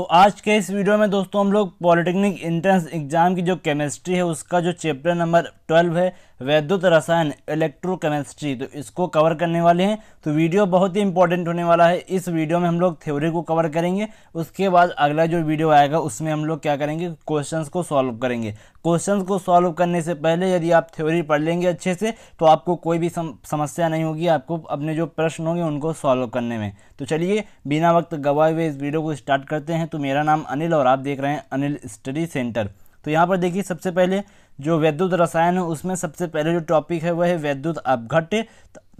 तो आज के इस वीडियो में दोस्तों हम लोग पॉलिटेक्निक एंट्रेंस एग्ज़ाम की जो केमिस्ट्री है उसका जो चैप्टर नंबर ट्वेल्व है वैद्युत रसायन इलेक्ट्रोकेमिस्ट्री तो इसको कवर करने वाले हैं तो वीडियो बहुत ही इंपॉर्टेंट होने वाला है इस वीडियो में हम लोग थ्योरी को कवर करेंगे उसके बाद अगला जो वीडियो आएगा उसमें हम लोग क्या करेंगे क्वेश्चंस को सॉल्व करेंगे क्वेश्चंस को सॉल्व करने से पहले यदि आप थ्योरी पढ़ लेंगे अच्छे से तो आपको कोई भी समस्या नहीं होगी आपको अपने जो प्रश्न होंगे उनको सॉल्व करने में तो चलिए बिना वक्त गवाए हुए इस वीडियो को स्टार्ट करते हैं तो मेरा नाम अनिल और आप देख रहे हैं अनिल स्टडी सेंटर तो यहाँ पर देखिए सबसे पहले जो वैद्युत रसायन है उसमें सबसे पहले जो टॉपिक है वह है वैद्युत अपघट्य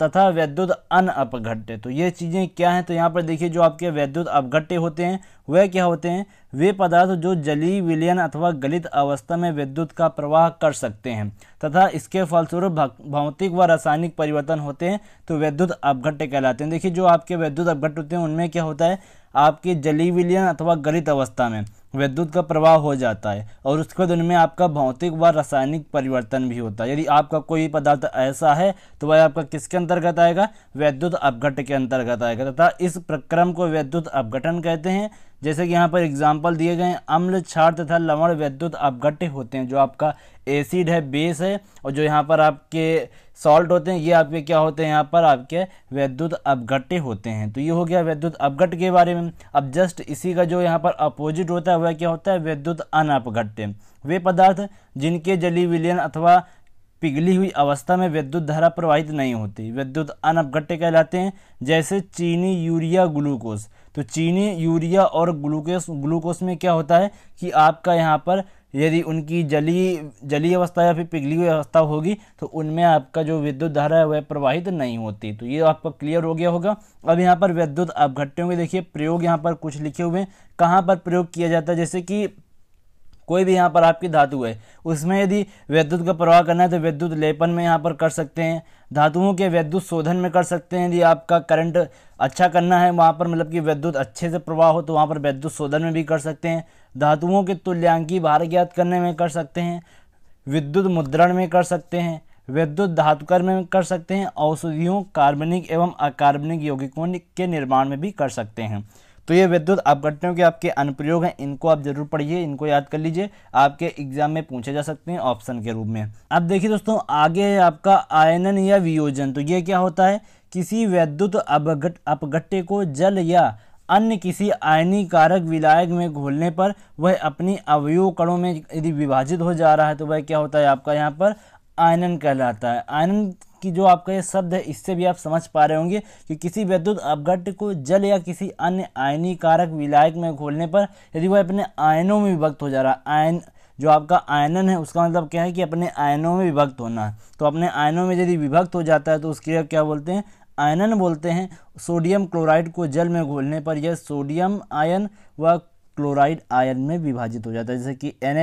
तथा वैद्युत अन अपघट्य तो ये चीज़ें क्या हैं तो यहाँ पर देखिए जो आपके वैद्युत अपघट्य होते हैं वह क्या होते हैं वे पदार्थ जो जली विलयन अथवा गलित अवस्था में विद्युत का प्रवाह कर सकते हैं तथा इसके फलस्वरूप भौतिक व रासायनिक परिवर्तन होते हैं तो वैद्युत अपघट्य कहलाते हैं देखिए जो आपके वैद्युत अपघट्य होते हैं उनमें क्या होता है आपके जली विलयन अथवा गलित अवस्था में विद्युत का प्रवाह हो जाता है और उसके बाद उनमें आपका भौतिक व रासायनिक परिवर्तन भी होता है यदि आपका कोई पदार्थ ऐसा है तो वह आपका किसके अंतर्गत आएगा वैद्युत अपघट के अंतर्गत आएगा तथा इस प्रक्रम को वैद्युत अपघटन कहते हैं जैसे कि यहाँ पर एग्जाम्पल दिए गए अम्ल क्षार तथा लवण विद्युत अपघट्य होते हैं जो आपका एसिड है बेस है और जो यहाँ पर आपके सॉल्ट होते हैं ये आपके क्या होते हैं यहाँ पर आपके वैद्युत अपघट्य होते हैं तो ये हो गया वैद्युत अपघट के बारे में अब जस्ट इसी का जो यहाँ पर अपोजिट होता है वह क्या होता है वैद्युत अनअपघट्य वे पदार्थ जिनके जली विलयन अथवा पिघली हुई अवस्था में विद्युत धारा प्रवाहित नहीं होती विद्युत अनअपघट्य कहलाते हैं जैसे चीनी यूरिया ग्लूकोज तो चीनी यूरिया और ग्लूकोस ग्लूकोस में क्या होता है कि आपका यहाँ पर यदि उनकी जली जली अवस्था या फिर पिघली हुई अवस्था होगी तो उनमें आपका जो विद्युत धारा है वह प्रवाहित नहीं होती तो ये आपका क्लियर हो गया होगा अब यहाँ पर विद्युत अपघट्यों के देखिए प्रयोग यहाँ पर कुछ लिखे हुए हैं कहाँ पर प्रयोग किया जाता है जैसे कि कोई भी यहाँ पर आपकी धातु है उसमें यदि वैद्युत का प्रवाह करना है तो विद्युत लेपन में यहाँ पर कर सकते हैं धातुओं के वैद्युत शोधन में कर सकते हैं यदि आपका करंट अच्छा करना है वहाँ पर मतलब कि वैद्युत अच्छे से प्रवाह हो तो वहाँ पर विद्युत शोधन में भी कर सकते हैं धातुओं के तुल्यांकी भार ज्ञात करने में कर सकते हैं विद्युत मुद्रण में कर सकते हैं विद्युत धातुकर में कर सकते हैं औषधियों कार्बनिक एवं अकार्बनिक यौगिकों के निर्माण में भी कर सकते हैं तो ये विद्युत अपघटनों के आपके अनुप्रयोग हैं इनको आप जरूर पढ़िए इनको याद कर लीजिए आपके एग्जाम में पूछे जा सकते हैं ऑप्शन के रूप में अब देखिए दोस्तों आगे है आपका आयनन या वियोजन तो ये क्या होता है किसी वैद्युत अपघट अपघट्टे को जल या अन्य किसी आयनी कारक विलायक में घोलने पर वह अपनी अवयव कणों में यदि विभाजित हो जा रहा है तो वह क्या होता है आपका यहाँ पर आयनन कहलाता है आयनन की जो आपका ये शब्द है इससे भी आप समझ पा रहे होंगे कि किसी विद्युत अपघट्य को जल या किसी अन्य आयनी कारक विलायक में घोलने पर यदि वह अपने आयनों में विभक्त हो जा रहा है आयन जो आपका आयनन है उसका मतलब क्या है कि अपने आयनों में विभक्त होना है तो अपने आयनों में यदि विभक्त हो जाता है तो उसके लिए क्या बोलते हैं आयनन बोलते हैं सोडियम क्लोराइड को जल में घोलने पर यह सोडियम आयन व क्लोराइड आयन में विभाजित हो जाता है जैसे कि एन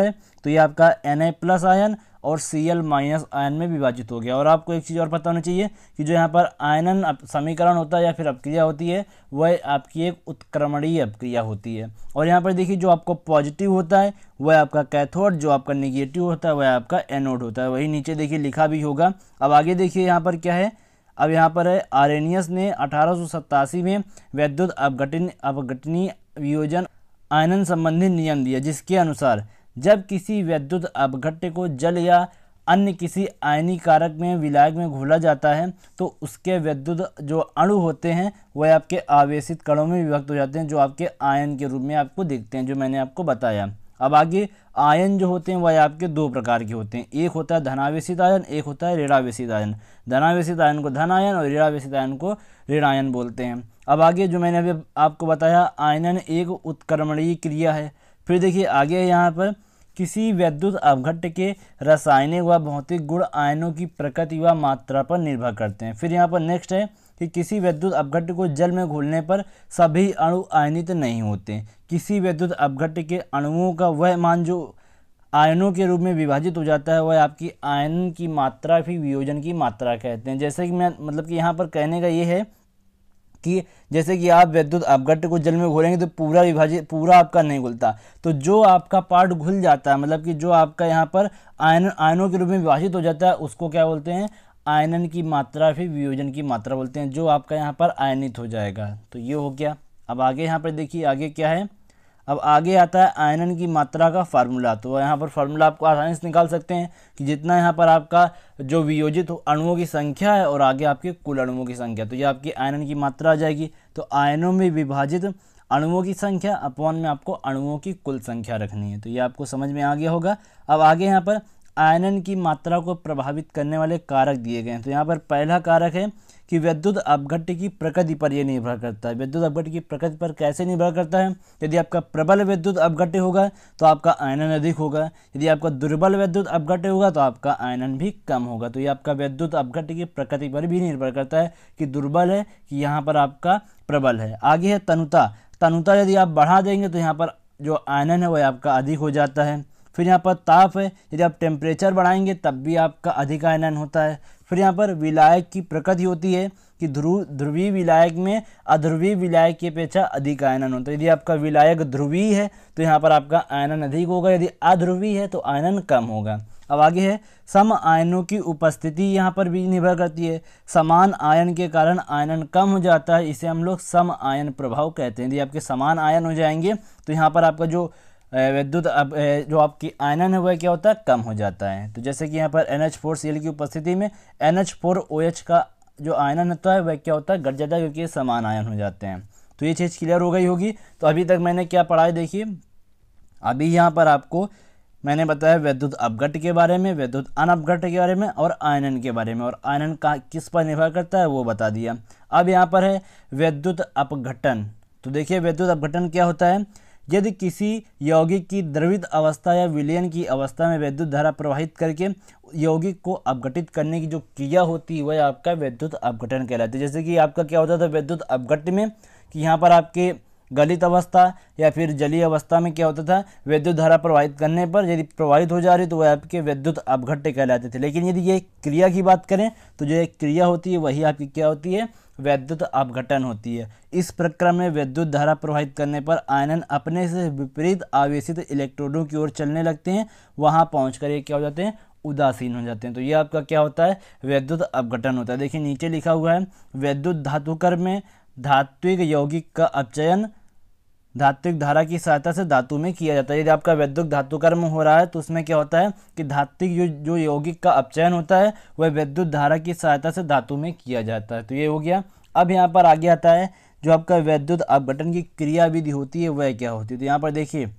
है तो ये आपका एन प्लस आयन और सी एल माइनस आयन में विभाजित हो गया और आपको एक चीज़ और पता होना चाहिए कि जो यहाँ पर आयनन समीकरण होता है या फिर अपक्रिया होती है वह आपकी एक उत्क्रमणीय अपक्रिया होती है और यहाँ पर देखिए जो आपको पॉजिटिव होता है वह आपका कैथोड जो आपका निगेटिव होता है वह आपका एनोड होता है वही नीचे देखिए लिखा भी होगा अब आगे देखिए यहाँ पर क्या है अब यहाँ पर है आरेनियस ने अठारह में वैद्युत अपघटन अपघटनीय वियोजन आयनन संबंधी नियम दिया जिसके अनुसार जब किसी वैद्युत अपघट्य को जल या अन्य किसी आयनी कारक में विलायक में घोला जाता है तो उसके वैद्युत जो अणु होते हैं वह आपके आवेशित कणों में विभक्त हो जाते हैं जो आपके आयन के रूप में आपको दिखते हैं जो मैंने आपको बताया अब आगे आयन जो होते हैं वह आपके दो प्रकार के होते हैं एक होता है धनावेशित आयन एक होता है ऋणावेशित आयन धनावेशित आयन को धन आयन और ऋणावेशित आयन को ऋणायन बोलते हैं अब आगे जो मैंने अभी आपको बताया आयनन एक उत्क्रमणीय क्रिया है फिर देखिए आगे यहाँ पर किसी वैद्युत अवघट के रासायनिक व भौतिक गुण आयनों की प्रकृति व मात्रा पर निर्भर करते हैं फिर यहाँ पर नेक्स्ट है कि किसी वैद्युत अपघट्ट को जल में घोलने पर सभी अणु आयनित नहीं होते किसी वैद्युत अपघट्ट के अणुओं का वह मान जो आयनों के रूप में विभाजित हो जाता है वह आपकी आयन की मात्रा भी वियोजन की मात्रा कहते हैं जैसे कि मैं मतलब कि यहाँ पर कहने का ये है कि जैसे कि आप विद्युत अपघट को जल में घोलेंगे तो पूरा विभाजित पूरा आपका नहीं घुलता तो जो आपका पार्ट घुल जाता है मतलब कि जो आपका यहाँ पर आयन आयनों के रूप में विभाजित हो जाता है उसको क्या बोलते हैं आयनन की मात्रा फिर वियोजन की मात्रा बोलते हैं जो आपका यहाँ पर आयनित हो जाएगा तो ये हो गया अब आगे यहाँ पर देखिए आगे क्या है अब आगे आता है आयनन की मात्रा का फार्मूला तो यहाँ पर फार्मूला आपको आसानी से निकाल सकते हैं कि जितना यहाँ पर आपका जो वियोजित अणुओं की संख्या है और आगे आपके कुल अणुओं की संख्या तो ये आपकी आयनन की मात्रा आ जाएगी तो आयनों में विभाजित अणुओं की संख्या अपवन में आपको अणुओं की कुल संख्या रखनी है तो ये आपको समझ में आ गया होगा अब आगे यहाँ पर आयनन की मात्रा को प्रभावित करने वाले कारक दिए गए हैं तो यहाँ पर पहला कारक है कि विद्युत अपघट्य की प्रकृति पर यह निर्भर करता है विद्युत अपघट्य की प्रकृति पर कैसे निर्भर करता है यदि आपका प्रबल विद्युत अपघट्य होगा तो आपका आयनन अधिक होगा यदि आपका दुर्बल विद्युत अपघट्य होगा तो आपका आयनन भी कम होगा तो ये आपका विद्युत अपघट्य की प्रकृति पर भी निर्भर करता है कि दुर्बल है कि यहाँ पर आपका प्रबल है आगे है तनुता तनुता यदि आप बढ़ा देंगे तो यहाँ पर जो आयनन है वह आपका अधिक हो जाता है फिर यहाँ पर ताप है यदि आप टेम्परेचर बढ़ाएंगे तब भी आपका अधिक आयनन होता है फिर यहाँ पर विलायक की प्रकृति होती है कि ध्रुव ध्रुवी विलायक में अध्रुवी विलायक की अपेक्षा अधिक आयनन होता है यदि आपका विलायक ध्रुवी है तो यहाँ पर आपका आयनन अधिक होगा यदि अध्रुवी है तो आयनन कम होगा अब आगे है सम आयनों की उपस्थिति यहाँ पर भी निर्भर करती है समान आयन के कारण आयनन कम हो जाता है इसे हम लोग सम आयन प्रभाव कहते हैं यदि आपके समान आयन हो जाएंगे तो यहाँ पर आपका जो विद्युत जो आपकी आयनन है वह क्या होता है कम हो जाता है तो जैसे कि यहाँ पर N H four C L की उपस्थिति में N H four O H का जो आयनन होता है वह क्या होता है घट जाता है क्योंकि समान आयन हो जाते हैं तो ये चीज़ क्लियर हो गई होगी तो अभी तक मैंने क्या पढ़ा है देखिए अभी यहाँ पर आपको मैंने बताया वैद्युत अपघट के बारे में वैद्युत अनअपघट के बारे में और आयनन के बारे में और आयनन का किस पर निर्भर करता है वो बता दिया अब यहाँ पर है वैद्युत अपघटन तो देखिए वैद्युत अपघटन क्या होता है यदि किसी यौगिक की द्रवित अवस्था या विलयन की अवस्था में वैद्युत धारा प्रवाहित करके यौगिक को अपघटित करने की जो क्रिया होती है वह आपका वैद्युत अपघटन कहलाती है जैसे कि आपका क्या होता था वैद्युत अवघट में कि यहाँ पर आपके गलित अवस्था या फिर जलीय अवस्था में क्या होता था विद्युत धारा प्रवाहित करने पर यदि प्रवाहित हो जा रही तो वह आपके विद्युत अपघट्य कहलाते थे लेकिन यदि ये क्रिया की बात करें तो जो एक क्रिया होती है वही आपकी क्या होती है वैद्युत अपघटन होती है इस प्रक्रम में वैद्युत धारा प्रवाहित करने पर आयनन अपने से विपरीत आवेशित इलेक्ट्रोडों की ओर चलने लगते हैं वहाँ पहुँच ये क्या हो जाते हैं उदासीन हो जाते हैं तो ये आपका क्या होता है वैद्युत अपघटन होता है देखिए नीचे लिखा हुआ है वैद्युत धातुकर में धात्विक यौगिक का अपचयन धात्विक धारा की सहायता से धातु में किया जाता है यदि आपका वैद्युत धातु कर्म हो रहा है तो उसमें क्या होता है कि धात्विक जो जो यौगिक का अपचयन होता है वह वैद्युत धारा की सहायता से धातु में किया जाता है तो ये हो गया अब यहाँ पर आगे आता है जो आपका वैद्युत अपघटन की क्रियाविधि होती है वह क्या होती है तो यहाँ पर देखिए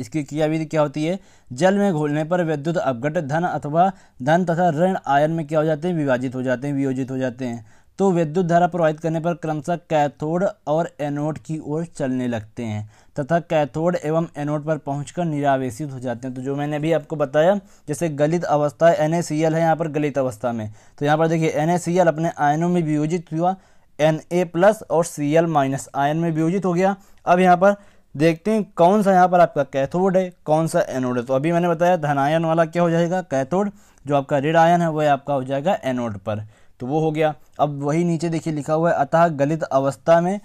इसकी क्रियाविधि क्या होती है जल में घोलने पर वैद्युत अपघट धन अथवा धन तथा ऋण आयन में क्या हो जाते हैं विभाजित हो जाते हैं वियोजित हो जाते हैं तो विद्युत धारा प्रवाहित करने पर क्रमशः कैथोड और एनोड की ओर चलने लगते हैं तथा कैथोड एवं एनोड पर पहुंचकर निरावेशित हो जाते हैं तो जो मैंने अभी आपको बताया जैसे गलित अवस्था एन ए सी एल है यहाँ पर गलित अवस्था में तो यहाँ पर देखिए एन ए सी एल अपने आयनों में वियोजित हुआ एन ए प्लस और सी एल माइनस आयन में वियोजित हो गया अब यहाँ पर देखते हैं कौन सा यहाँ पर आपका कैथोड है कौन सा एनोड है तो अभी मैंने बताया धनायन वाला क्या हो जाएगा कैथोड जो आपका रेड आयन है वह आपका हो जाएगा एनोड पर तो वो हो गया अब वही नीचे देखिए लिखा हुआ है अतः गलित अवस्था में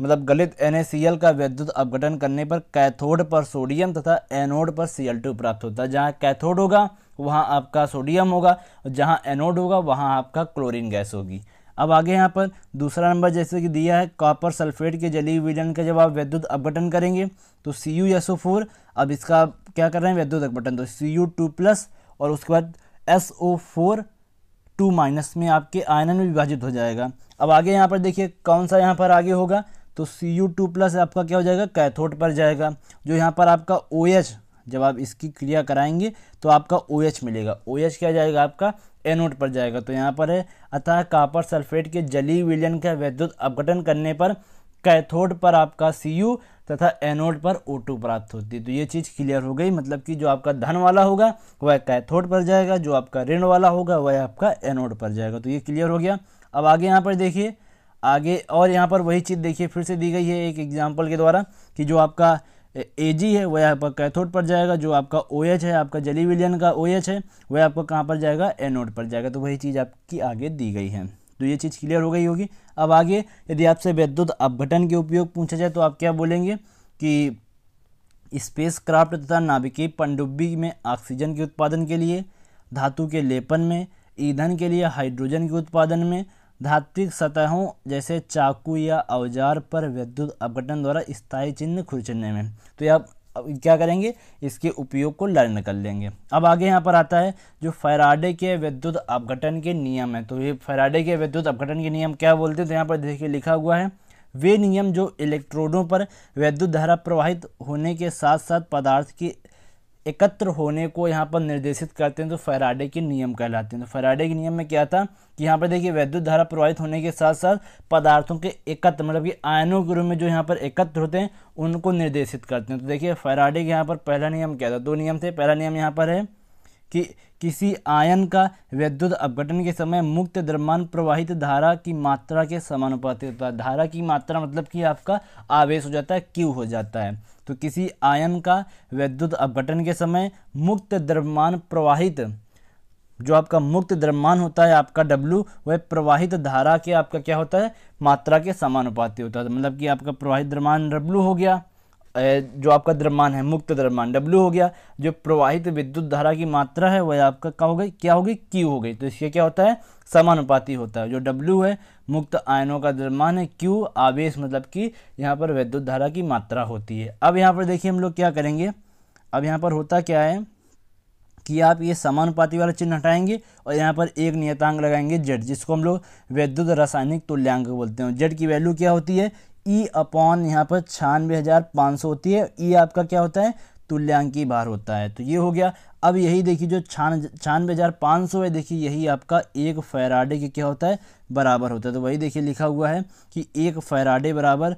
मतलब गलित NaCl का वैद्युत अपघटन करने पर कैथोड पर सोडियम तथा एनोड पर Cl2 प्राप्त होता है जहाँ कैथोड होगा वहाँ आपका सोडियम होगा और जहाँ एनोड होगा वहाँ आपका क्लोरीन गैस होगी अब आगे यहाँ पर दूसरा नंबर जैसे कि दिया है कॉपर सल्फेट के जलीय विलयन का जब आप वैद्युत अपघटन करेंगे तो C U S O four अब इसका क्या कर रहे हैं वैद्युत अपघटन तो सी यू टू प्लस और उसके बाद S O four two minus में आपके आयनन में विभाजित हो जाएगा अब आगे यहाँ पर देखिए कौन सा यहाँ पर आगे होगा तो सी यू टू प्लस आपका क्या हो जाएगा कैथोड पर जाएगा जो यहाँ पर आपका ओ OH, जब आप इसकी क्रिया कराएंगे तो आपका ओ OH मिलेगा ओ OH क्या जाएगा आपका एनोड पर जाएगा तो यहाँ पर है अतः कापर सल्फेट के जली विलयन का वैद्युत अपघटन करने पर कैथोड पर आपका सी तथा एनोड पर ओ टू प्राप्त होती है तो ये चीज़ क्लियर हो गई मतलब कि जो आपका धन वाला होगा वह कैथोड पर जाएगा जो आपका ऋण वाला होगा वह आपका एनोड पर जाएगा तो ये क्लियर हो गया अब आगे यहाँ पर देखिए आगे और यहाँ पर वही चीज़ देखिए फिर से दी गई है एक एग्जाम्पल के द्वारा कि जो आपका ए जी है वह आपका कैथोड पर जाएगा जो आपका ओ एच है आपका जली विलियन का ओ एच है वह आपका कहाँ पर जाएगा एनोड पर जाएगा तो वही चीज़ आपकी आगे दी गई है तो ये चीज़ क्लियर हो गई होगी अब आगे यदि आपसे विद्युत अपघटन के उपयोग पूछा जाए तो आप क्या बोलेंगे कि स्पेस क्राफ्ट तथा नाभिकीय पनडुब्बी में ऑक्सीजन के उत्पादन के लिए धातु के लेपन में ईंधन के लिए हाइड्रोजन के उत्पादन में धात्विक सतहों जैसे चाकू या औजार पर विद्युत अपघटन द्वारा स्थायी चिन्ह खुर्चने में तो ये आप क्या करेंगे इसके उपयोग को लर्न कर लेंगे अब आगे यहाँ पर आता है जो फैराडे के विद्युत अपघटन के नियम है तो ये फैराडे के विद्युत अपघटन के नियम क्या बोलते हैं तो यहाँ पर देखिए लिखा हुआ है वे नियम जो इलेक्ट्रोडों पर वैद्युत धारा प्रवाहित होने के साथ साथ पदार्थ की एकत्र होने को यहाँ पर निर्देशित करते हैं तो फैराडे के नियम कहलाते हैं तो फैराडे के नियम में क्या था कि यहाँ पर देखिए वैद्युत धारा प्रवाहित होने के साथ साथ पदार्थों के एकत्र मतलब कि आयनों के रूप में जो यहाँ पर एकत्र होते हैं उनको निर्देशित करते हैं तो देखिए फैराडे के यहाँ पर पहला नियम क्या था दो नियम थे पहला नियम यहाँ पर है कि किसी आयन का वैद्युत अपघटन के समय मुक्त द्रव्यमान प्रवाहित धारा की मात्रा के समानुपातिक होता है धारा की मात्रा मतलब कि आपका आवेश हो जाता है क्यू हो जाता है तो किसी आयन का विद्युत अपघटन के समय मुक्त द्रव्यमान प्रवाहित जो आपका मुक्त द्रव्यमान होता है आपका W वह प्रवाहित धारा के आपका क्या होता है मात्रा के समानुपाती होता है तो मतलब कि आपका प्रवाहित द्रव्यमान W हो गया जो आपका द्रव्यमान है मुक्त द्रव्यमान W हो गया जो प्रवाहित विद्युत धारा की मात्रा है वह आपका क्या हो गई क्या हो गई Q हो गई तो इसके क्या होता है समानुपाती होता है जो W है मुक्त आयनों का द्रव्यमान है क्यू आवेश मतलब कि यहाँ पर विद्युत धारा की मात्रा होती है अब यहाँ पर देखिए हम लोग क्या करेंगे अब यहाँ पर होता क्या है कि आप ये समानुपाती वाला चिन्ह हटाएंगे और यहाँ पर एक नियतांक लगाएंगे जेड जिसको हम लोग वैद्युत रासायनिक तुल्यांक बोलते हैं जेड की वैल्यू क्या होती है ई e अपॉन यहाँ पर छियानवे हज़ार पाँच सौ होती है ई e आपका क्या होता है तुल्यांकी बार होता है तो ये हो गया अब यही देखिए जो छान छानवे हज़ार पाँच सौ है देखिए यही आपका एक फैराडे के क्या होता है बराबर होता है तो वही देखिए लिखा हुआ है कि एक फैराडे बराबर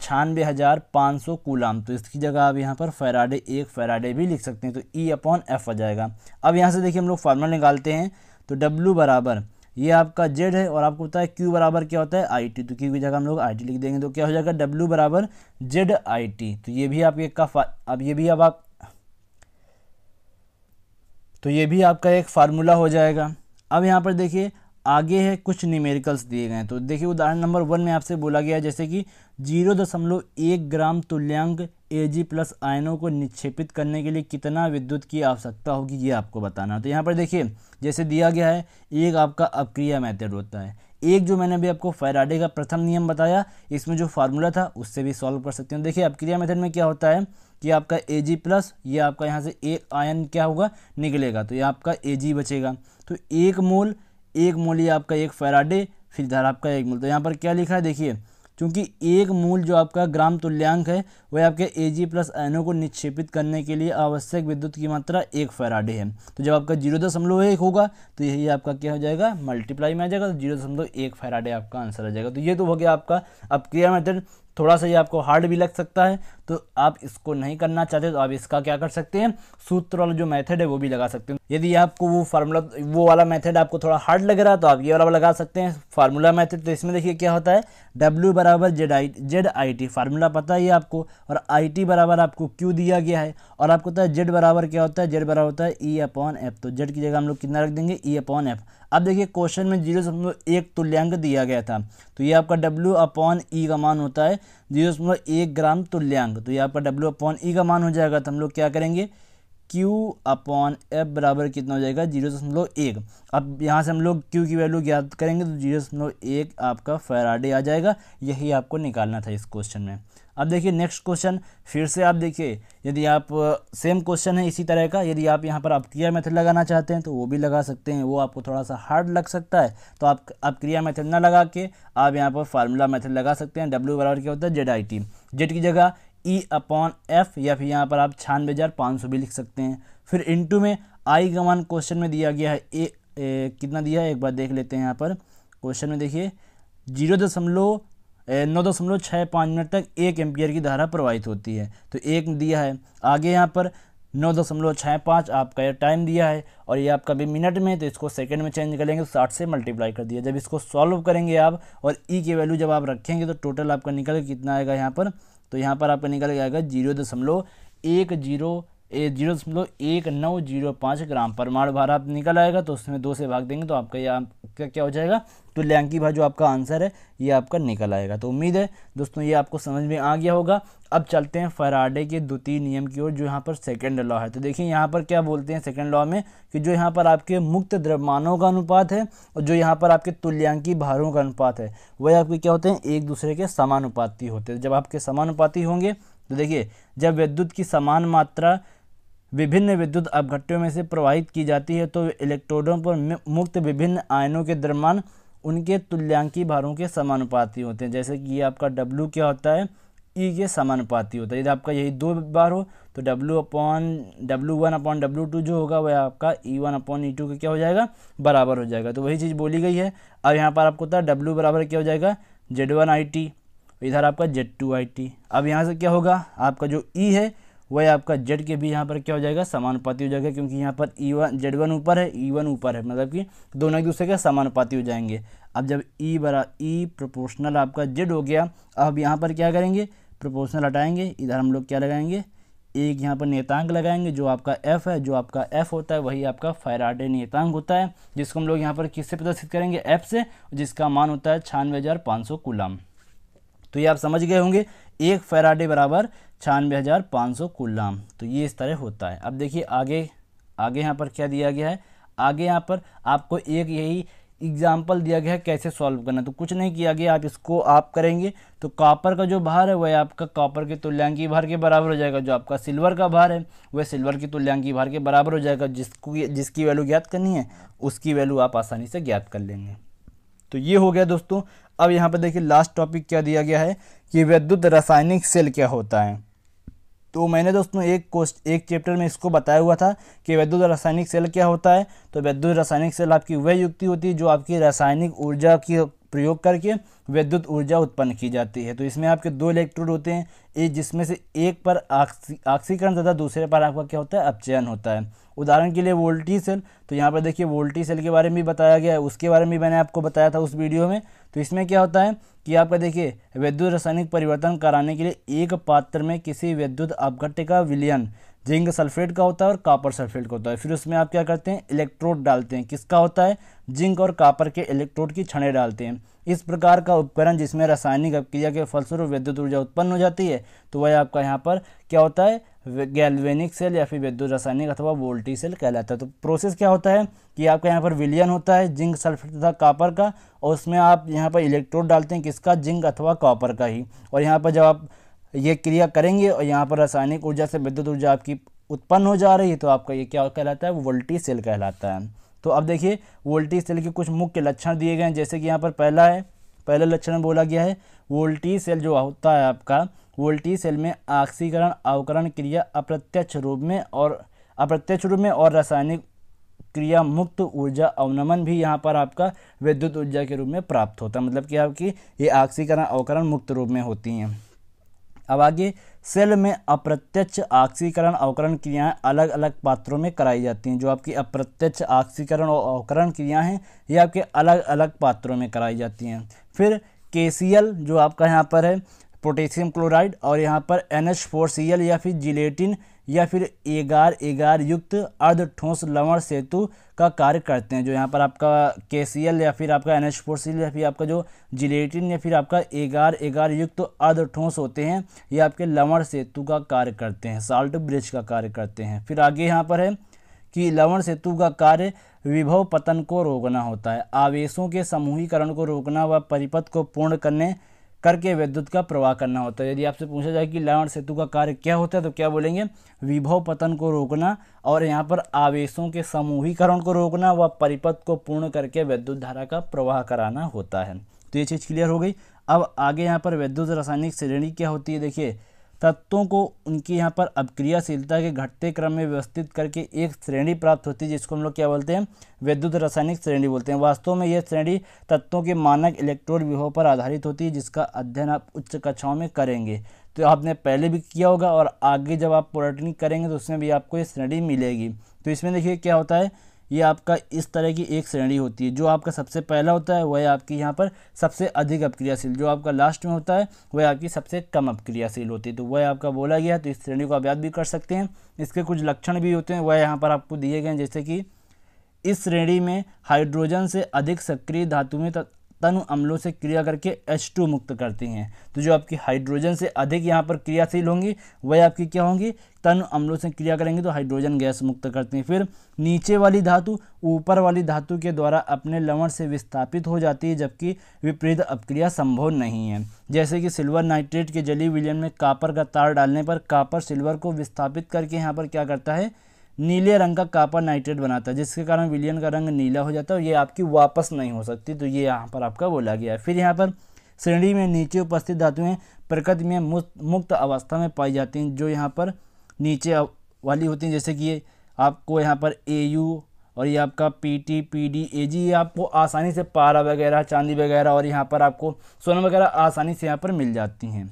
छानवे हज़ार पाँच सौ कूलाम तो इसकी जगह आप यहाँ पर फैराडे एक फैराडे भी लिख सकते हैं तो ई अपॉन एफ आ जाएगा अब यहाँ से देखिए हम लोग फार्मूला निकालते हैं तो डब्लू बराबर ये आपका जेड है और आपको पता है क्यू बराबर क्या होता है आई टी तो क्यू की जगह हम लोग आई टी लिख देंगे तो क्या हो जाएगा डब्ल्यू बराबर जेड आई टी तो ये भी आपके का अब ये भी अब आप तो ये भी आपका एक फार्मूला हो जाएगा अब यहाँ पर देखिए आगे है कुछ न्यूमेरिकल्स दिए गए हैं तो देखिए उदाहरण नंबर वन में आपसे बोला गया जैसे कि जीरो दशमलव एक ग्राम तुल्यांक ए जी प्लस आयनों को निक्षेपित करने के लिए कितना विद्युत की आवश्यकता होगी ये आपको बताना है तो यहाँ पर देखिए जैसे दिया गया है एक आपका अपक्रिया मैथड होता है एक जो मैंने अभी आपको फैराडे का प्रथम नियम बताया इसमें जो फार्मूला था उससे भी सॉल्व कर सकते हैं देखिए अपक्रिया मेथड में क्या होता है कि आपका ए जी प्लस ये आपका यहाँ से एक आयन क्या होगा निकलेगा तो ये आपका ए जी बचेगा तो एक मोल एक मोल ये आपका एक फैराडे फिर इधर आपका एक मोल तो यहाँ पर क्या लिखा है देखिए क्योंकि एक मूल जो आपका ग्राम तुल्यांक है वह आपके ए जी प्लस एनओ को निक्षेपित करने के लिए आवश्यक विद्युत की मात्रा एक फैराडे है तो जब आपका जीरो दशमलव एक होगा तो यही आपका क्या हो जाएगा मल्टीप्लाई में आ जाएगा तो जीरो दशमलव एक फैराडे आपका आंसर आ जाएगा तो ये तो हो गया आपका अब क्रिया मेथड थोड़ा सा ये आपको हार्ड भी लग सकता है तो आप इसको नहीं करना चाहते तो आप इसका क्या कर सकते हैं सूत्र वाला जो मेथड है वो भी लगा सकते हैं यदि आपको वो फार्मूला वो वाला मेथड आपको थोड़ा हार्ड लग रहा है तो आप ये वाला लगा सकते हैं फार्मूला मेथड तो इसमें देखिए क्या होता है डब्ल्यू बराबर Z I Z I T formula पता ही आपको और आई टी बराबर आपको क्यू दिया गया है और आपको पता है जेड बराबर क्या होता है जेड बराबर होता है ई अपॉन एफ तो जेड की जगह हम लोग कितना रख देंगे ई अपॉन एफ अब देखिए क्वेश्चन में जीरो एक तुल्यांक दिया गया था तो ये आपका डब्ल्यू अपॉन ई का मान होता है जीरो दशमलव एक ग्राम तुल्यांक तो यहाँ पर डब्ल्यू अपॉन ई का मान हो जाएगा तो हम लोग क्या करेंगे Q अपॉन एफ बराबर कितना हो जाएगा जीरो दशमलव एक अब यहाँ से हम लोग Q की वैल्यू ज्ञात करेंगे तो जीरो दशमलव एक आपका फेराडे आ जाएगा यही आपको निकालना था इस क्वेश्चन में अब देखिए नेक्स्ट क्वेश्चन फिर से आप देखिए यदि आप सेम क्वेश्चन है इसी तरह का यदि आप यहाँ पर आप क्रिया मेथड लगाना चाहते हैं तो वो भी लगा सकते हैं वो आपको थोड़ा सा हार्ड लग सकता है तो आप आप क्रिया मेथड ना लगा के आप यहाँ पर फार्मूला मेथड लगा सकते हैं डब्ल्यू बराबर क्या होता है जेड आई टी जेड की जगह ई अपॉन एफ या फिर यहाँ पर आप छानबे हज़ार पाँच सौ भी लिख सकते हैं फिर इंटू में आई का क्वेश्चन में दिया गया है ए, ए कितना दिया है एक बार देख लेते हैं यहाँ पर क्वेश्चन में देखिए जीरो दशमलव नौ दशमलव छः पाँच मिनट तक एक एम्पियर की धारा प्रवाहित होती है तो एक दिया है आगे यहाँ पर नौ दशमलव छः पाँच आपका ये टाइम दिया है और ये आपका भी मिनट में तो इसको सेकंड में चेंज करेंगे तो साठ से मल्टीप्लाई कर दिया जब इसको सॉल्व करेंगे आप और ई e की वैल्यू जब आप रखेंगे तो टोटल आपका निकल कितना आएगा यहाँ पर तो यहाँ पर आपका निकल के आएगा जीरो दशमलव एक जीरो जीरो दशमलव एक नौ जीरो पाँच ग्राम परमाणु भार आप निकल आएगा तो उसमें दो से भाग देंगे तो आपका यहाँ क्या क्या हो जाएगा तुल्यांकी तो भार जो आपका आंसर है ये आपका निकल आएगा तो उम्मीद है दोस्तों ये आपको समझ में आ गया होगा अब चलते हैं फराडे के द्वितीय नियम की ओर जो यहाँ पर सेकेंड लॉ है तो देखिए यहाँ पर क्या बोलते हैं सेकेंड लॉ में कि जो यहाँ पर आपके मुक्त द्रव्यमानों का अनुपात है और जो यहाँ पर आपके तुल्यांकी भारों का अनुपात है वह आपके क्या होते हैं एक दूसरे के समानुपाती होते हैं जब आपके समानुपाती होंगे तो देखिए जब विद्युत की समान मात्रा विभिन्न विद्युत अपघट्यों में से प्रवाहित की जाती है तो इलेक्ट्रोडों पर मुक्त विभिन्न आयनों के दरमान उनके तुल्यांकी भारों के समानुपाती होते हैं जैसे कि ये आपका डब्लू क्या होता है ई e के समानुपाती होता है यदि आपका यही दो बार हो तो W upon W one upon W two जो होगा वह आपका E one upon E two का क्या हो जाएगा बराबर हो जाएगा तो वही चीज़ बोली गई है अब यहाँ पर आपको होता है डब्ल्यू बराबर क्या हो जाएगा जेड वन आई टी इधर आपका जेड टू आई टी अब यहाँ से क्या होगा आपका जो ई e है वही आपका जेड के भी यहाँ पर क्या हो जाएगा समानुपाती हो जाएगा क्योंकि यहाँ पर ई वन जेड वन ऊपर है ई e वन ऊपर है मतलब कि दोनों एक दूसरे के समानुपाती हो जाएंगे अब जब ई e बरा ई e प्रोपोर्शनल आपका जेड हो गया अब यहाँ पर क्या करेंगे प्रोपोर्शनल हटाएंगे इधर हम लोग क्या लगाएंगे एक यहाँ पर नेतांग लगाएंगे जो आपका एफ़ है जो आपका एफ़ होता है वही आपका फायराडे नेतांग होता है जिसको हम लोग यहाँ पर किससे प्रदर्शित करेंगे एफ से जिसका मान होता है छियानवे हज़ार पाँच सौ कुलाम तो ये आप समझ गए होंगे एक फेराडे बराबर छियानवे हज़ार पाँच सौ कुल्लाम तो ये इस तरह होता है अब देखिए आगे आगे यहाँ पर क्या दिया गया है आगे यहाँ पर आपको एक यही एग्जाम्पल दिया गया है कैसे सॉल्व करना तो कुछ नहीं किया गया आप इसको आप करेंगे तो कॉपर का जो भार है वह आपका कॉपर के तुल्यांकी भार के बराबर हो जाएगा जो आपका सिल्वर का भार है वह सिल्वर की तुल्यांकी भार के बराबर हो जाएगा जिसको जिसकी वैल्यू ज्ञात करनी है उसकी वैल्यू आप आसानी से ज्ञात कर लेंगे तो ये हो गया दोस्तों अब यहाँ पर देखिए लास्ट टॉपिक क्या दिया गया है कि वैद्युत रासायनिक सेल क्या होता है तो मैंने दोस्तों एक क्वेश्चन एक चैप्टर में इसको बताया हुआ था कि वैद्युत रासायनिक सेल क्या होता है तो वैद्युत रासायनिक सेल आपकी वह युक्ति होती है जो आपकी रासायनिक ऊर्जा की प्रयोग करके वैद्युत ऊर्जा उत्पन्न की जाती है तो इसमें आपके दो इलेक्ट्रोड होते हैं एक जिसमें से एक पर आक्सी आक्सीकरण तथा दूसरे पर आपका क्या होता है अपचयन होता है उदाहरण के लिए वोल्टी सेल तो यहाँ पर देखिए वोल्टी सेल के बारे में भी बताया गया है उसके बारे में भी मैंने आपको बताया था उस वीडियो में तो इसमें क्या होता है कि आपका देखिए विद्युत रासायनिक परिवर्तन कराने के लिए एक पात्र में किसी विद्युत अपघट्य का विलियन जिंक सल्फेट का होता है और कापर सल्फेट का होता है फिर उसमें आप क्या करते हैं इलेक्ट्रोड डालते हैं किसका होता है जिंक और कापर के इलेक्ट्रोड की छड़े डालते हैं इस प्रकार का उपकरण जिसमें रासायनिक अपक्रिया के फलस्वरूप विद्युत ऊर्जा उत्पन्न हो जाती है तो वह आपका यहाँ पर क्या होता है गैल्वेनिक सेल या फिर विद्युत रासायनिक अथवा वोल्टी सेल कहलाता है तो प्रोसेस क्या होता है कि आपका यहाँ पर विलियन होता है जिंक सल्फेट तथा कापर का और उसमें आप यहाँ पर इलेक्ट्रोड डालते हैं किसका जिंक अथवा कॉपर का ही और यहाँ पर जब आप ये क्रिया करेंगे और यहाँ पर रासायनिक ऊर्जा से विद्युत ऊर्जा आपकी उत्पन्न हो जा रही है तो आपका ये क्या कहलाता है वोल्टी सेल कहलाता है तो अब देखिए वोल्टी सेल के कुछ मुख्य लक्षण दिए गए हैं जैसे कि यहाँ पर पहला है पहला लक्षण बोला गया है वोल्टी सेल जो होता है आपका वोल्टी सेल में ऑक्सीकरण अवकरण क्रिया अप्रत्यक्ष रूप में और अप्रत्यक्ष रूप में और रासायनिक क्रिया मुक्त ऊर्जा अवनमन भी यहाँ पर आपका विद्युत ऊर्जा के रूप में प्राप्त होता है मतलब कि आपकी ये ऑक्सीकरण अवकरण मुक्त रूप में होती हैं अब आगे सेल में अप्रत्यक्ष ऑक्सीकरण अवकरण क्रियाएं अलग अलग पात्रों में कराई जाती हैं जो आपकी अप्रत्यक्ष ऑक्सीकरण और अवकरण क्रियाएं हैं ये आपके अलग अलग पात्रों में कराई जाती हैं फिर के जो आपका यहाँ पर है पोटेशियम क्लोराइड और यहाँ पर N H four C L या फिर जिलेटिन या फिर एगार एगार युक्त अर्ध ठोस लवण सेतु का कार्य करते हैं जो यहाँ पर आपका के सी एल या फिर आपका N H four C L या फिर आपका जो जिलेटिन या फिर आपका एगार एगार युक्त अर्ध ठोस होते हैं ये आपके लवण सेतु का कार्य करते हैं साल्ट ब्रिज का कार्य करते हैं फिर आगे यहाँ पर है कि लवण सेतु का कार्य विभव पतन को रोकना होता है आवेशों के समूहीकरण को रोकना व परिपथ को पूर्ण करने करके विद्युत का प्रवाह करना होता है यदि आपसे पूछा जाए कि लवण सेतु का कार्य क्या होता है तो क्या बोलेंगे विभव पतन को रोकना और यहाँ पर आवेशों के समूहीकरण को रोकना व परिपथ को पूर्ण करके विद्युत धारा का प्रवाह कराना होता है तो ये चीज़ क्लियर हो गई अब आगे यहाँ पर विद्युत रासायनिक श्रेणी क्या होती है देखिए तत्वों को उनकी यहाँ पर अपक्रियाशीलता के घटते क्रम में व्यवस्थित करके एक श्रेणी प्राप्त होती है जिसको हम लोग क्या बोलते हैं विद्युत रासायनिक श्रेणी बोलते हैं वास्तव में यह श्रेणी तत्वों के मानक इलेक्ट्रोड विभव पर आधारित होती है जिसका अध्ययन आप उच्च कक्षाओं में करेंगे तो आपने पहले भी किया होगा और आगे जब आप पोलिटेक्निक करेंगे तो उसमें भी आपको ये श्रेणी मिलेगी तो इसमें देखिए क्या होता है ये आपका इस तरह की एक श्रेणी होती है जो आपका सबसे पहला होता है वह आपकी यहाँ पर सबसे अधिक अपक्रियाशील जो आपका लास्ट में होता है वह आपकी सबसे कम अपक्रियाशील होती है तो वह आपका बोला गया तो इस श्रेणी को आप याद भी कर सकते हैं इसके कुछ लक्षण भी होते हैं वह यहाँ पर आपको दिए गए हैं जैसे कि इस श्रेणी में हाइड्रोजन से अधिक सक्रिय धातुएं तनु अम्लों से क्रिया करके एच मुक्त करती हैं तो जो आपकी हाइड्रोजन से अधिक यहाँ पर क्रियाशील होंगी वह आपकी क्या होंगी तनु अम्लों से क्रिया करेंगी तो हाइड्रोजन गैस मुक्त करती हैं फिर नीचे वाली धातु ऊपर वाली धातु के द्वारा अपने लवण से विस्थापित हो जाती है जबकि विपरीत अपक्रिया संभव नहीं है जैसे कि सिल्वर नाइट्रेट के जली विलियन में कापर का तार डालने पर कापर सिल्वर को विस्थापित करके यहाँ पर क्या करता है नीले रंग का कापर नाइट्रेट बनाता है जिसके कारण विलियन का रंग नीला हो जाता है और ये आपकी वापस नहीं हो सकती तो ये यहाँ पर आपका बोला गया है फिर यहाँ पर श्रेणी में नीचे उपस्थित धातुएँ प्रकृति में मुक्त अवस्था में पाई जाती हैं जो यहाँ पर नीचे वाली होती हैं जैसे कि ये आपको यहाँ पर ए यू और ये आपका P T P D A G ये आपको आसानी से पारा वगैरह चांदी वगैरह और यहाँ पर आपको सोना वगैरह आसानी से यहाँ पर मिल जाती हैं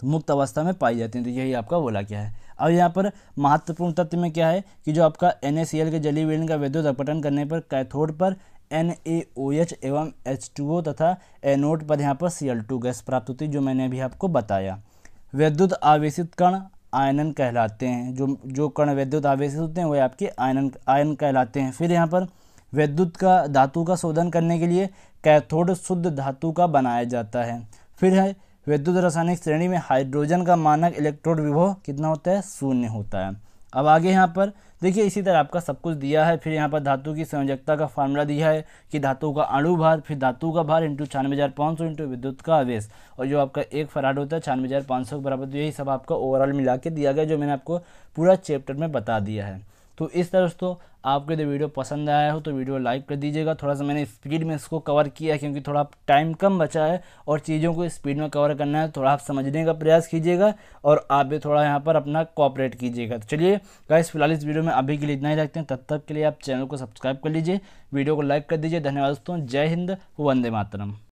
तो मुक्त अवस्था में पाई जाती हैं तो यही आपका बोला गया है और यहाँ पर महत्वपूर्ण तथ्य में क्या है कि जो आपका एन के जली वेलन का वैद्युत अपटन करने पर कैथोड पर एन एवं एच तथा एनोड पर यहाँ पर सी गैस प्राप्त होती है जो मैंने अभी आपको बताया वैद्युत आवेशित कण आयनन कहलाते हैं जो जो कण वैद्युत आवेशित होते हैं वह आपके आयनन आयन कहलाते हैं फिर यहाँ पर वैद्युत का धातु का शोधन करने के लिए कैथोड शुद्ध धातु का बनाया जाता है फिर है विद्युत रासायनिक श्रेणी में हाइड्रोजन का मानक इलेक्ट्रोड विभव कितना होता है शून्य होता है अब आगे यहाँ पर देखिए इसी तरह आपका सब कुछ दिया है फिर यहाँ पर धातु की संयोजकता का फार्मूला दिया है कि धातु का अणु भार फिर धातु का भार इंटू छियानवे हज़ार पाँच सौ इंटू विद्युत का आवेश और जो आपका एक फराड होता है छियानवे हज़ार पाँच सौ के बराबर तो यही सब आपका ओवरऑल मिला के दिया गया जो मैंने आपको पूरा चैप्टर में बता दिया है तो इस तरह दोस्तों आपको यदि वीडियो पसंद आया हो तो वीडियो लाइक कर दीजिएगा थोड़ा सा मैंने स्पीड में इसको कवर किया है क्योंकि थोड़ा टाइम कम बचा है और चीज़ों को स्पीड में कवर करना है थोड़ा आप समझने का प्रयास कीजिएगा और आप भी थोड़ा यहाँ पर अपना कॉपरेट कीजिएगा तो चलिए गाइस फिलहाल इस वीडियो में अभी के लिए इतना ही रखते हैं तब तक के लिए आप चैनल को सब्सक्राइब कर लीजिए वीडियो को लाइक कर दीजिए धन्यवाद दोस्तों जय हिंद वंदे मातरम